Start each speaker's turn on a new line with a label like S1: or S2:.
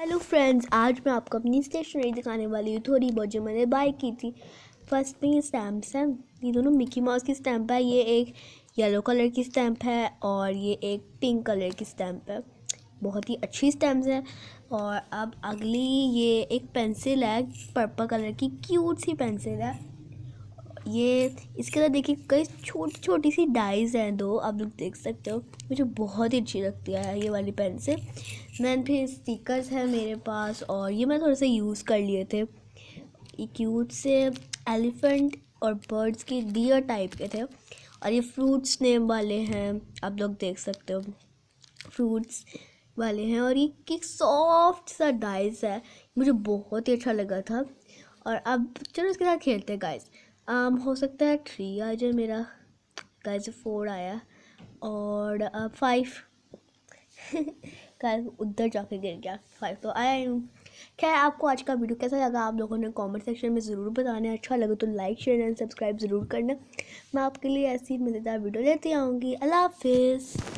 S1: hello friends आज मैं आपको अपनी स्टेशनरी दिखाने वाली हूँ थोड़ी बहुत जो मैंने बाय की थी फर्स्ट में ये स्टैम्प्स हैं ये दोनों मिकी माउस की स्टैम्प है ये एक येलो कलर की स्टैम्प है और ये एक पिंक कलर की स्टैम्प है बहुत ही अच्छी स्टैम्प्स हैं और अब अगली ये एक पेंसिल है पर्पल कलर की क्यूट सी पेंसिल है ये इसके अंदर देखिए कई छोटी छोटी सी डाइज हैं दो आप लोग देख सकते हो मुझे बहुत ही अच्छी लगती है ये वाली पेन से मैंने फिर स्टिकर्स हैं मेरे पास और ये मैं थोड़े से यूज़ कर लिए थे क्यूट से एलिफेंट और बर्ड्स के डियर टाइप के थे और ये फ्रूट्स नेम वाले हैं आप लोग देख सकते हो फ्रूट्स वाले हैं और ये एक सॉफ्ट सा डाइस है मुझे बहुत ही अच्छा लगा था और अब चलो इसके साथ खेलते हैं गाइस आम um, हो सकता है थ्री आ जाए मेरा गाइज फोर आया और अब फाइव गाइज उधर जाके गिर गया फाइव तो आया ही हूँ खैर आपको आज का वीडियो कैसा लगा आप लोगों ने कमेंट सेक्शन में ज़रूर बताना अच्छा लगे तो लाइक शेयर एंड सब्सक्राइब ज़रूर करना मैं आपके लिए ऐसी मज़ेदार वीडियो लेती आऊँगी अल्लाह हाफिज़